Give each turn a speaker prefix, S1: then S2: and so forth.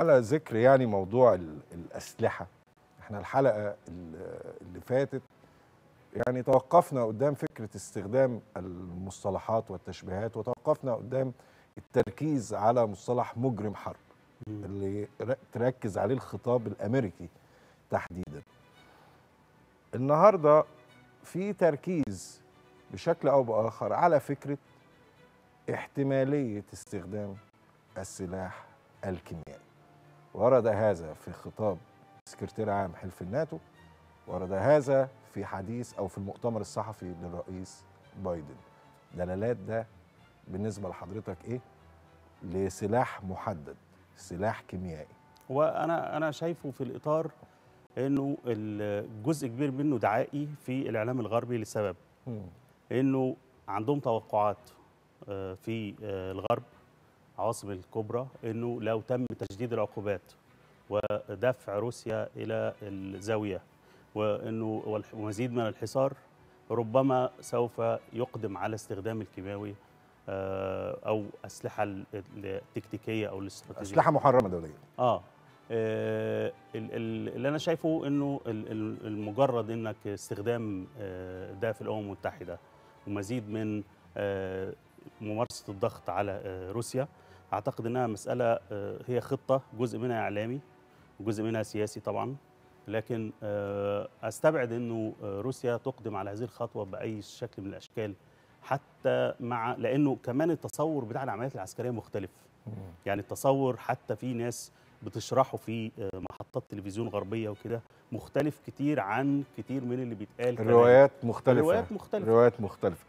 S1: على ذكر يعني موضوع الأسلحة احنا الحلقة اللي فاتت يعني توقفنا قدام فكرة استخدام المصطلحات والتشبيهات وتوقفنا قدام التركيز على مصطلح مجرم حرب اللي تركز عليه الخطاب الأمريكي تحديدا النهاردة في تركيز بشكل أو بآخر على فكرة احتمالية استخدام السلاح الكيميائي ورد هذا في خطاب سكرتير عام حلف الناتو ورد هذا في حديث او في المؤتمر الصحفي للرئيس بايدن دلالات ده بالنسبه لحضرتك ايه لسلاح محدد سلاح كيميائي
S2: وانا انا شايفه في الاطار انه الجزء كبير منه دعائي في الاعلام الغربي لسبب انه عندهم توقعات آه، في آه، الغرب العواصم الكبرى انه لو تم تشديد العقوبات ودفع روسيا الى الزاويه وانه ومزيد من الحصار ربما سوف يقدم على استخدام الكيماوي آه، او اسلحه التكتيكيه او الاستراتيجيه اسلحه محرمه دوليه اه, آه، اللي انا شايفه انه المجرد انك استخدام ده آه، في الامم المتحده ومزيد من ممارسه الضغط على آه، روسيا اعتقد انها مساله آه، هي خطه جزء منها اعلامي وجزء منها سياسي طبعا لكن آه، استبعد انه روسيا تقدم على هذه الخطوه باي شكل من الاشكال حتى مع لانه كمان التصور بتاع العمليات العسكريه مختلف يعني التصور حتى في ناس بتشرحه في محطات تلفزيون غربيه وكده مختلف كتير عن كتير من اللي بيتقال الروايات مختلفه الروايات مختلفه
S1: الروايات مختلفه